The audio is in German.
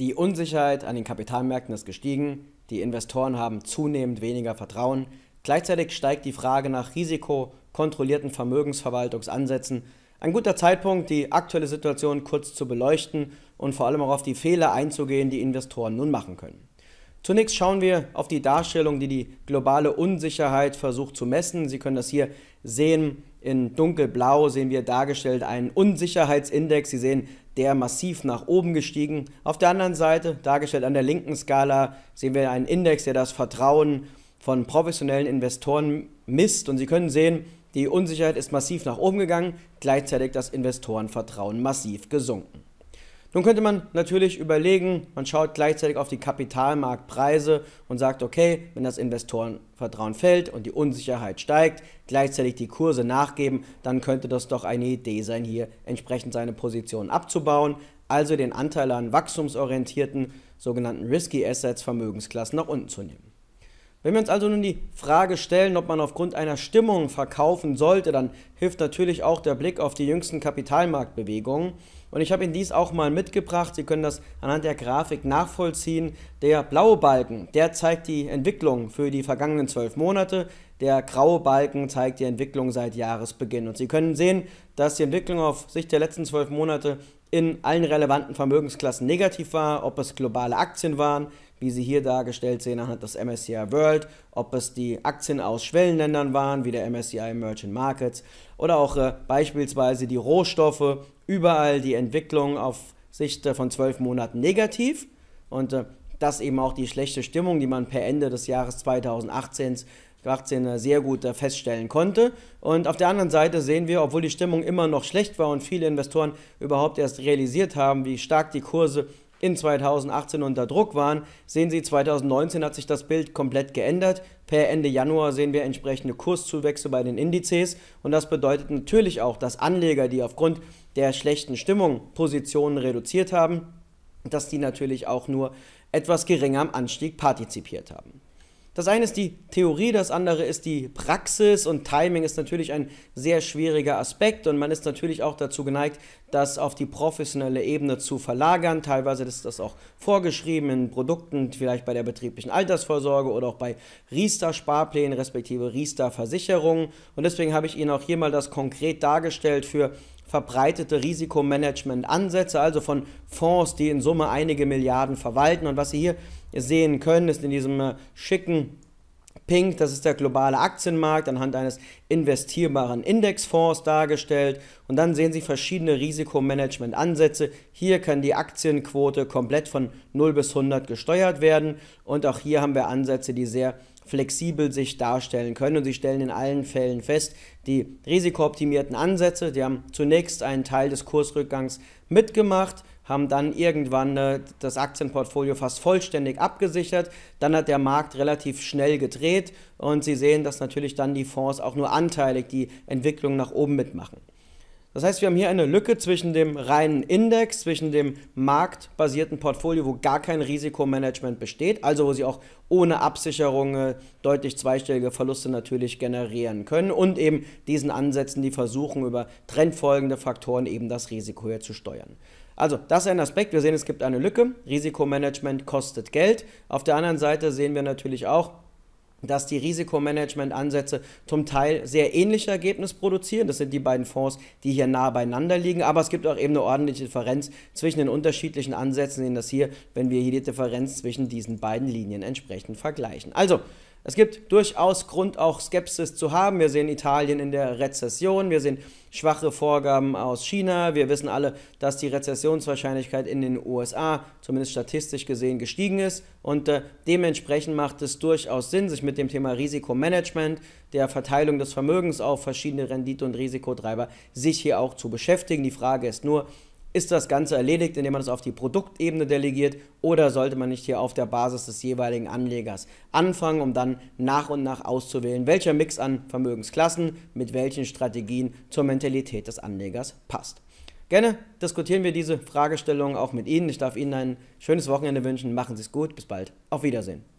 Die Unsicherheit an den Kapitalmärkten ist gestiegen, die Investoren haben zunehmend weniger Vertrauen, gleichzeitig steigt die Frage nach risikokontrollierten Vermögensverwaltungsansätzen. Ein guter Zeitpunkt, die aktuelle Situation kurz zu beleuchten und vor allem auch auf die Fehler einzugehen, die Investoren nun machen können. Zunächst schauen wir auf die Darstellung, die die globale Unsicherheit versucht zu messen. Sie können das hier sehen. In dunkelblau sehen wir dargestellt einen Unsicherheitsindex. Sie sehen, der massiv nach oben gestiegen. Auf der anderen Seite, dargestellt an der linken Skala, sehen wir einen Index, der das Vertrauen von professionellen Investoren misst. Und Sie können sehen, die Unsicherheit ist massiv nach oben gegangen, gleichzeitig das Investorenvertrauen massiv gesunken. Nun könnte man natürlich überlegen, man schaut gleichzeitig auf die Kapitalmarktpreise und sagt, okay, wenn das Investorenvertrauen fällt und die Unsicherheit steigt, gleichzeitig die Kurse nachgeben, dann könnte das doch eine Idee sein, hier entsprechend seine Position abzubauen, also den Anteil an wachstumsorientierten, sogenannten Risky Assets Vermögensklassen nach unten zu nehmen. Wenn wir uns also nun die Frage stellen, ob man aufgrund einer Stimmung verkaufen sollte, dann hilft natürlich auch der Blick auf die jüngsten Kapitalmarktbewegungen. Und ich habe Ihnen dies auch mal mitgebracht. Sie können das anhand der Grafik nachvollziehen. Der blaue Balken, der zeigt die Entwicklung für die vergangenen zwölf Monate. Der graue Balken zeigt die Entwicklung seit Jahresbeginn. Und Sie können sehen, dass die Entwicklung auf Sicht der letzten zwölf Monate in allen relevanten Vermögensklassen negativ war, ob es globale Aktien waren, wie sie hier dargestellt sehen anhand des MSCI World, ob es die Aktien aus Schwellenländern waren, wie der MSCI Emerging Markets, oder auch äh, beispielsweise die Rohstoffe, überall die Entwicklung auf Sicht äh, von zwölf Monaten negativ und äh, das eben auch die schlechte Stimmung, die man per Ende des Jahres 2018 18er äh, sehr gut äh, feststellen konnte. Und auf der anderen Seite sehen wir, obwohl die Stimmung immer noch schlecht war und viele Investoren überhaupt erst realisiert haben, wie stark die Kurse in 2018 unter Druck waren, sehen Sie, 2019 hat sich das Bild komplett geändert. Per Ende Januar sehen wir entsprechende Kurszuwächse bei den Indizes und das bedeutet natürlich auch, dass Anleger, die aufgrund der schlechten Stimmung Positionen reduziert haben, dass die natürlich auch nur etwas geringer am Anstieg partizipiert haben. Das eine ist die Theorie, das andere ist die Praxis und Timing ist natürlich ein sehr schwieriger Aspekt und man ist natürlich auch dazu geneigt, das auf die professionelle Ebene zu verlagern. Teilweise ist das auch vorgeschrieben in Produkten, vielleicht bei der betrieblichen Altersvorsorge oder auch bei Riester-Sparplänen respektive Riester-Versicherungen. Und deswegen habe ich Ihnen auch hier mal das konkret dargestellt für verbreitete Risikomanagement-Ansätze, also von Fonds, die in Summe einige Milliarden verwalten. Und was Sie hier sehen können, ist in diesem äh, schicken Pink, das ist der globale Aktienmarkt anhand eines investierbaren Indexfonds dargestellt. Und dann sehen Sie verschiedene Risikomanagement-Ansätze. Hier kann die Aktienquote komplett von 0 bis 100 gesteuert werden. Und auch hier haben wir Ansätze, die sehr flexibel sich darstellen können. Und sie stellen in allen Fällen fest, die risikooptimierten Ansätze, die haben zunächst einen Teil des Kursrückgangs mitgemacht, haben dann irgendwann äh, das Aktienportfolio fast vollständig abgesichert. Dann hat der Markt relativ schnell gedreht und Sie sehen, dass natürlich dann die Fonds auch nur anteilig die Entwicklung nach oben mitmachen. Das heißt, wir haben hier eine Lücke zwischen dem reinen Index, zwischen dem marktbasierten Portfolio, wo gar kein Risikomanagement besteht, also wo sie auch ohne Absicherung äh, deutlich zweistellige Verluste natürlich generieren können und eben diesen Ansätzen, die versuchen, über trendfolgende Faktoren eben das Risiko hier zu steuern. Also, das ist ein Aspekt. Wir sehen, es gibt eine Lücke. Risikomanagement kostet Geld. Auf der anderen Seite sehen wir natürlich auch, dass die Risikomanagement-Ansätze zum Teil sehr ähnliche Ergebnisse produzieren. Das sind die beiden Fonds, die hier nah beieinander liegen. Aber es gibt auch eben eine ordentliche Differenz zwischen den unterschiedlichen Ansätzen, sehen das hier, wenn wir hier die Differenz zwischen diesen beiden Linien entsprechend vergleichen. Also, es gibt durchaus Grund, auch Skepsis zu haben. Wir sehen Italien in der Rezession, wir sehen schwache Vorgaben aus China. Wir wissen alle, dass die Rezessionswahrscheinlichkeit in den USA, zumindest statistisch gesehen, gestiegen ist. Und äh, dementsprechend macht es durchaus Sinn, sich mit dem Thema Risikomanagement, der Verteilung des Vermögens auf verschiedene Rendite- und Risikotreiber, sich hier auch zu beschäftigen. Die Frage ist nur, ist das Ganze erledigt, indem man es auf die Produktebene delegiert oder sollte man nicht hier auf der Basis des jeweiligen Anlegers anfangen, um dann nach und nach auszuwählen, welcher Mix an Vermögensklassen mit welchen Strategien zur Mentalität des Anlegers passt? Gerne diskutieren wir diese Fragestellung auch mit Ihnen. Ich darf Ihnen ein schönes Wochenende wünschen. Machen Sie es gut. Bis bald. Auf Wiedersehen.